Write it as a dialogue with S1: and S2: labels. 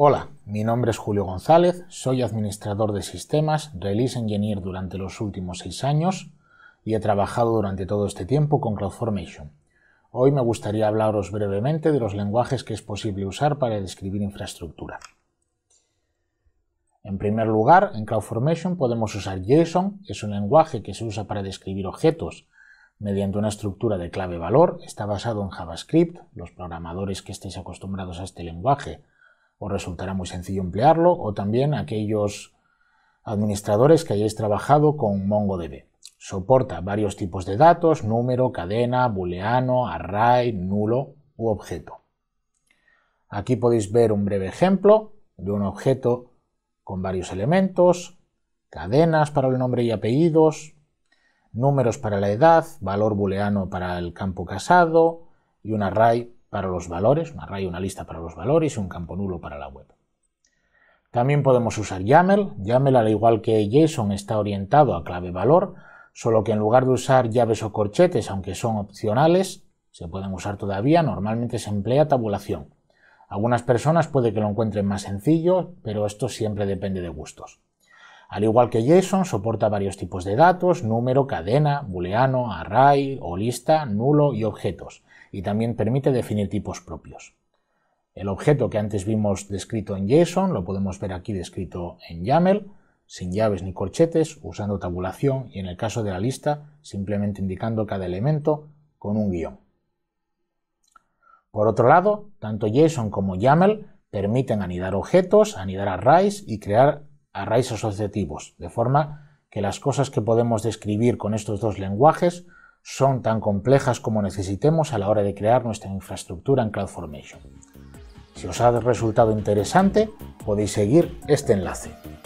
S1: Hola, mi nombre es Julio González, soy administrador de sistemas, Release Engineer durante los últimos seis años y he trabajado durante todo este tiempo con CloudFormation. Hoy me gustaría hablaros brevemente de los lenguajes que es posible usar para describir infraestructura. En primer lugar, en CloudFormation podemos usar JSON, es un lenguaje que se usa para describir objetos mediante una estructura de clave valor, está basado en JavaScript, los programadores que estéis acostumbrados a este lenguaje os resultará muy sencillo emplearlo, o también aquellos administradores que hayáis trabajado con MongoDB. Soporta varios tipos de datos, número, cadena, booleano, array, nulo u objeto. Aquí podéis ver un breve ejemplo de un objeto con varios elementos, cadenas para el nombre y apellidos, números para la edad, valor booleano para el campo casado y un array para los valores, un array, una lista para los valores y un campo nulo para la web. También podemos usar YAML. YAML, al igual que JSON, está orientado a clave valor, solo que en lugar de usar llaves o corchetes, aunque son opcionales, se pueden usar todavía, normalmente se emplea tabulación. Algunas personas puede que lo encuentren más sencillo, pero esto siempre depende de gustos. Al igual que JSON, soporta varios tipos de datos, número, cadena, booleano, array o lista, nulo y objetos, y también permite definir tipos propios. El objeto que antes vimos descrito en JSON lo podemos ver aquí descrito en YAML, sin llaves ni corchetes, usando tabulación y en el caso de la lista simplemente indicando cada elemento con un guión. Por otro lado, tanto JSON como YAML permiten anidar objetos, anidar arrays y crear arrays asociativos, de forma que las cosas que podemos describir con estos dos lenguajes son tan complejas como necesitemos a la hora de crear nuestra infraestructura en CloudFormation. Si os ha resultado interesante, podéis seguir este enlace.